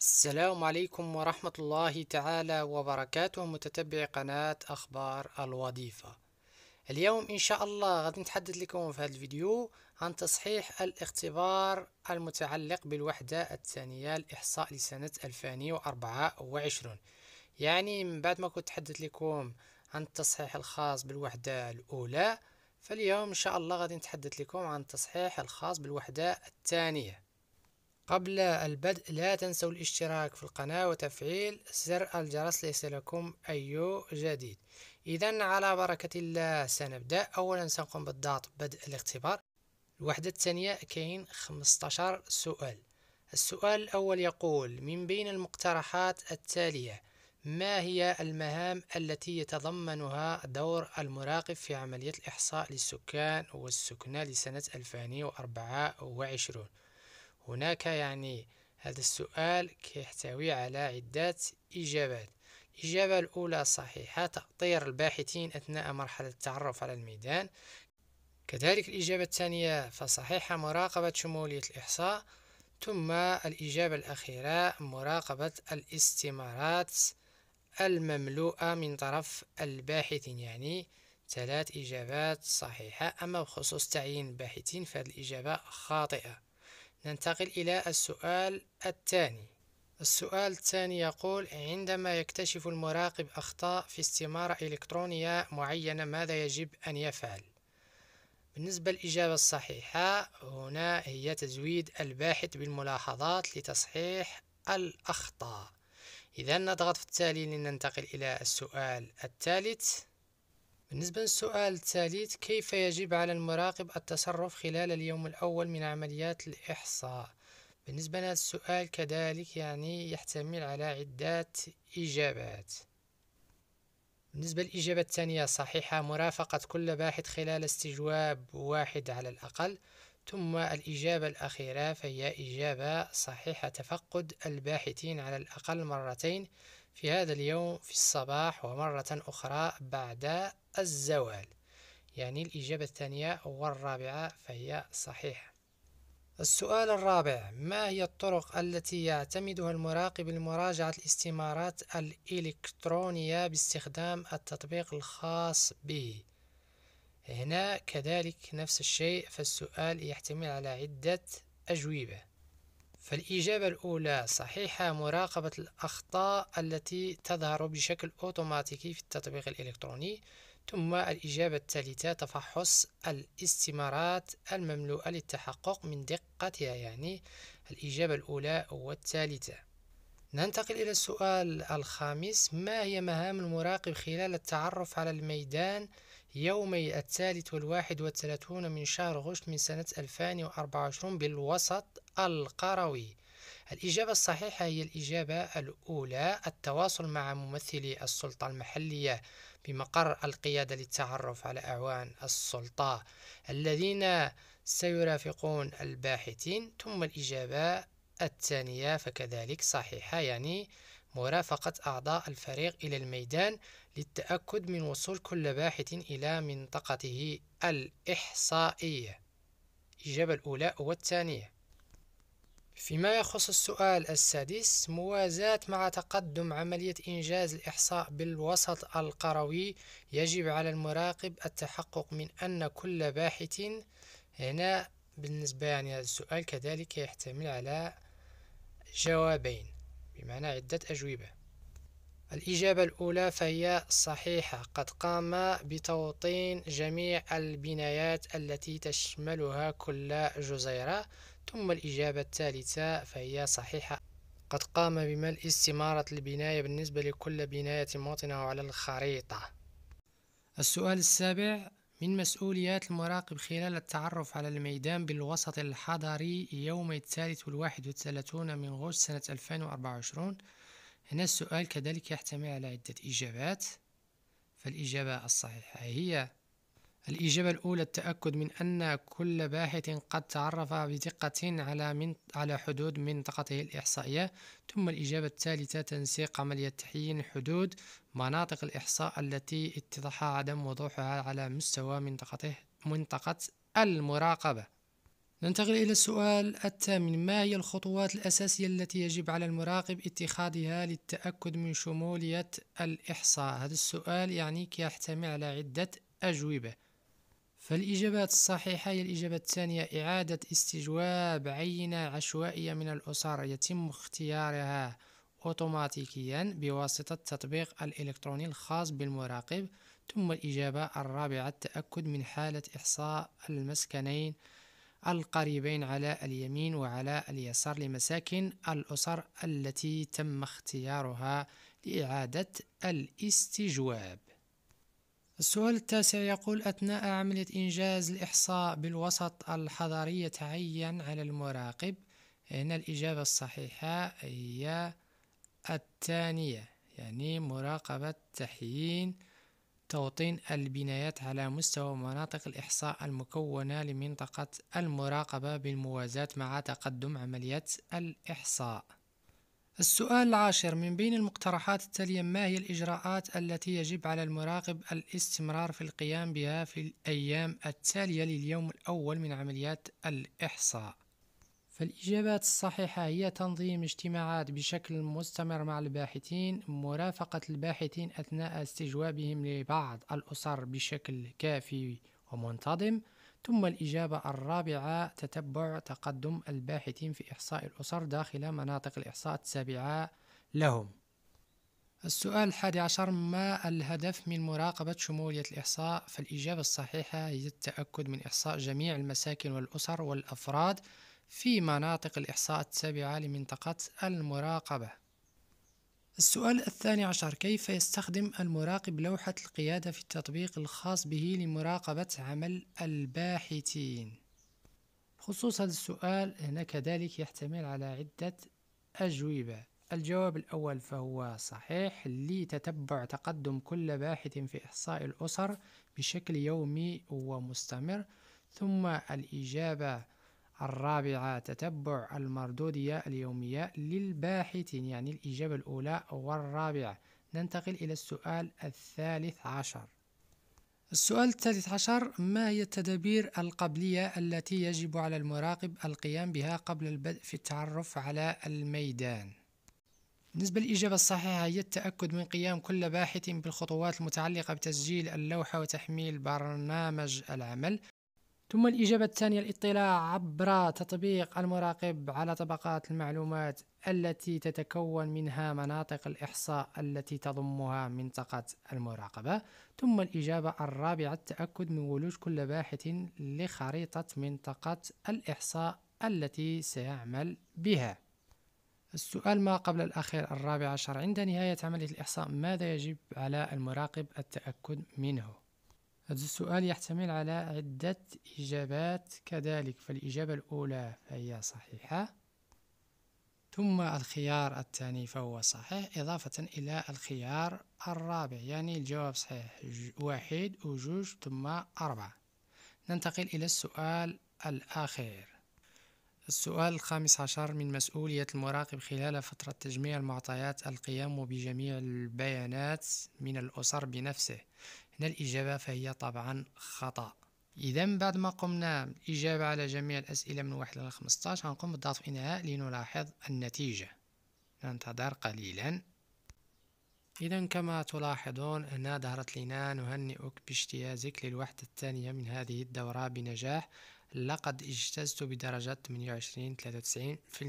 السلام عليكم ورحمة الله تعالى وبركاته متتبعي قناة أخبار الوظيفة اليوم إن شاء الله غادي نتحدث لكم في هذا الفيديو عن تصحيح الاختبار المتعلق بالوحدة الثانية الإحصاء لسنة 2024 يعني من بعد ما كنت تحدث لكم عن التصحيح الخاص بالوحدة الأولى فاليوم إن شاء الله غادي نتحدث لكم عن التصحيح الخاص بالوحدة الثانية قبل البدء لا تنسوا الاشتراك في القناة وتفعيل زر الجرس ليصلكم أي جديد إذا على بركة الله سنبدأ أولا سنقوم بالضغط بدء الاختبار الوحدة الثانية كاين 15 سؤال السؤال الأول يقول من بين المقترحات التالية ما هي المهام التي يتضمنها دور المراقب في عملية الإحصاء للسكان والسكنة لسنة 2024 هناك يعني هذا السؤال يحتوي على عدة إجابات الإجابة الأولى صحيحة تأطير الباحثين أثناء مرحلة التعرف على الميدان كذلك الإجابة الثانية فصحيحة مراقبة شمولية الإحصاء ثم الإجابة الأخيرة مراقبة الاستمارات المملوءة من طرف الباحثين يعني ثلاث إجابات صحيحة أما بخصوص تعيين الباحثين فهذه الإجابة خاطئة ننتقل إلى السؤال الثاني السؤال الثاني يقول عندما يكتشف المراقب أخطاء في استمارة إلكترونية معينة ماذا يجب أن يفعل؟ بالنسبة للإجابة الصحيحة هنا هي تزويد الباحث بالملاحظات لتصحيح الأخطاء إذا نضغط في التالي لننتقل إلى السؤال الثالث بالنسبة للسؤال الثالث كيف يجب على المراقب التصرف خلال اليوم الأول من عمليات الإحصاء بالنسبة لهذا السؤال كذلك يعني يحتمل على عدة إجابات بالنسبة للإجابة الثانية صحيحة مرافقة كل باحث خلال استجواب واحد على الأقل ثم الإجابة الأخيرة فهي إجابة صحيحة تفقد الباحثين على الأقل مرتين في هذا اليوم في الصباح ومرة أخرى بعد الزوال يعني الإجابة الثانية والرابعة فهي صحيحة السؤال الرابع ما هي الطرق التي يعتمدها المراقب لمراجعة الاستمارات الإلكترونية باستخدام التطبيق الخاص به هنا كذلك نفس الشيء فالسؤال يحتمل على عدة أجوبة فالإجابة الأولى صحيحة مراقبة الأخطاء التي تظهر بشكل أوتوماتيكي في التطبيق الإلكتروني ثم الإجابة الثالثة تفحص الاستمارات المملوءة للتحقق من دقتها يعني الإجابة الأولى والثالثة ننتقل إلى السؤال الخامس ما هي مهام المراقب خلال التعرف على الميدان يومي الثالث والواحد والثلاثون من شهر غشت من سنة 2024 بالوسط القروي الإجابة الصحيحة هي الإجابة الأولى التواصل مع ممثلي السلطة المحلية بمقر القيادة للتعرف على أعوان السلطة الذين سيرافقون الباحثين ثم الإجابة الثانية فكذلك صحيحة يعني مرافقة أعضاء الفريق إلى الميدان للتأكد من وصول كل باحث إلى منطقته الإحصائية الإجابة الأولى والثانية فيما يخص السؤال السادس موازاة مع تقدم عملية إنجاز الإحصاء بالوسط القروي يجب على المراقب التحقق من أن كل باحث هنا بالنسبة يعني السؤال كذلك يحتمل على جوابين بمعنى عدة أجوبة الإجابة الأولى فهي صحيحة قد قام بتوطين جميع البنايات التي تشملها كل جزيرة ثم الإجابة الثالثة فهي صحيحة قد قام بملء استمارة البناية بالنسبة لكل بناية موطنه على الخريطة السؤال السابع من مسؤوليات المراقب خلال التعرف على الميدان بالوسط الحضري يوم الثالث والواحد والثلاثون من غشت سنة 2024 هنا السؤال كذلك يحتمل على عدة إجابات فالإجابة الصحيحة هي الإجابة الأولى التأكد من أن كل باحث قد تعرف بدقة على من على حدود منطقته الإحصائية ثم الإجابة الثالثة تنسيق عملية تحيين حدود مناطق الإحصاء التي اتضح عدم وضوحها على مستوى منطقته منطقة المراقبة ننتقل إلى السؤال الثامن ما هي الخطوات الأساسية التي يجب على المراقب اتخاذها للتأكد من شمولية الإحصاء؟ هذا السؤال يعني يحتمل على عدة أجوبة فالإجابات الصحيحة هي الإجابة الثانية إعادة استجواب عينة عشوائية من الأسر يتم اختيارها أوتوماتيكيا بواسطة التطبيق الإلكتروني الخاص بالمراقب ثم الإجابة الرابعة التأكد من حالة إحصاء المسكنين القريبين على اليمين وعلى اليسار لمساكن الأسر التي تم اختيارها لإعادة الاستجواب السؤال التاسع يقول أثناء عملية إنجاز الإحصاء بالوسط الحضري تعين على المراقب هنا الإجابة الصحيحة هي الثانية يعني مراقبة تحيين توطين البنايات على مستوى مناطق الإحصاء المكونة لمنطقة المراقبة بالموازاة مع تقدم عملية الإحصاء السؤال العاشر من بين المقترحات التالية ما هي الإجراءات التي يجب على المراقب الاستمرار في القيام بها في الأيام التالية لليوم الأول من عمليات الإحصاء؟ فالإجابات الصحيحة هي تنظيم اجتماعات بشكل مستمر مع الباحثين مرافقة الباحثين أثناء استجوابهم لبعض الأسر بشكل كافي ومنتظم ثم الإجابة الرابعة تتبع تقدم الباحثين في إحصاء الأسر داخل مناطق الإحصاء التابعة لهم السؤال الحادي عشر ما الهدف من مراقبة شمولية الإحصاء؟ فالإجابة الصحيحة هي التأكد من إحصاء جميع المساكن والأسر والأفراد في مناطق الإحصاء التابعة لمنطقة المراقبة السؤال الثاني عشر كيف يستخدم المراقب لوحة القيادة في التطبيق الخاص به لمراقبة عمل الباحثين بخصوص هذا السؤال هنا كذلك يحتمل على عدة أجوبة الجواب الأول فهو صحيح لتتبع تقدم كل باحث في إحصاء الأسر بشكل يومي ومستمر ثم الإجابة الرابعة تتبع المردودية اليومية للباحثين يعني الإجابة الأولى والرابعة ننتقل إلى السؤال الثالث عشر السؤال الثالث عشر ما هي التدابير القبلية التي يجب على المراقب القيام بها قبل البدء في التعرف على الميدان؟ بالنسبة للإجابة الصحيحة هي التأكد من قيام كل باحث بالخطوات المتعلقة بتسجيل اللوحة وتحميل برنامج العمل ثم الإجابة الثانية الاطلاع عبر تطبيق المراقب على طبقات المعلومات التي تتكون منها مناطق الإحصاء التي تضمها منطقة المراقبة ثم الإجابة الرابعة التأكد من ولوج كل باحث لخريطة منطقة الإحصاء التي سيعمل بها السؤال ما قبل الأخير الرابع عشر عند نهاية عملية الإحصاء ماذا يجب على المراقب التأكد منه؟ هذا السؤال يحتمل على عدة إجابات كذلك فالإجابة الأولى فهي صحيحة ثم الخيار الثاني فهو صحيح إضافة إلى الخيار الرابع يعني الجواب صحيح واحد وجوج ثم أربعة ننتقل إلى السؤال الأخير السؤال الخامس عشر من مسؤولية المراقب خلال فترة تجميع المعطيات القيام بجميع البيانات من الأسر بنفسه هنا الإجابة فهي طبعا خطأ إذا بعد ما قمنا بالإجابة على جميع الأسئلة من واحد إلى 15 هنقوم بالضغط إنهاء لنلاحظ النتيجة ننتظر قليلا إذا كما تلاحظون هنا ظهرت لنا نهنئك باجتيازك للوحدة الثانية من هذه الدورة بنجاح لقد اجتزت بدرجة 28-93%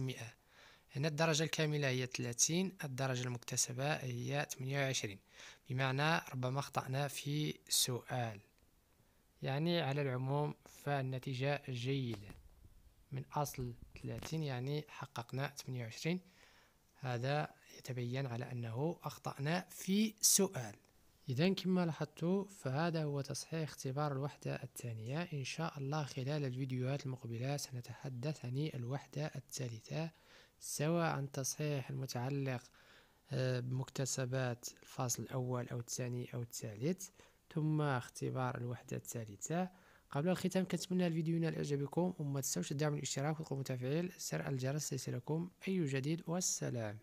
هنا الدرجة الكاملة هي 30 الدرجة المكتسبة هي 28 بمعنى ربما أخطأنا في سؤال يعني على العموم فالنتيجة جيدة من أصل 30 يعني حققنا 28 هذا يتبين على أنه أخطأنا في سؤال إذا كما لاحظتوا فهذا هو تصحيح اختبار الوحدة الثانية إن شاء الله خلال الفيديوهات المقبلة سنتحدث عن الوحدة الثالثة سواء عن التصحيح المتعلق آه، بمكتسبات الفصل الأول أو الثاني أو الثالث ثم اختبار الوحدة الثالثة قبل الختام كنتمنى الفيديو ينال اعجابكم وما تنساوش الدعم والاشتراك وتقوموا تفعيل زر الجرس ليصلكم اي جديد والسلام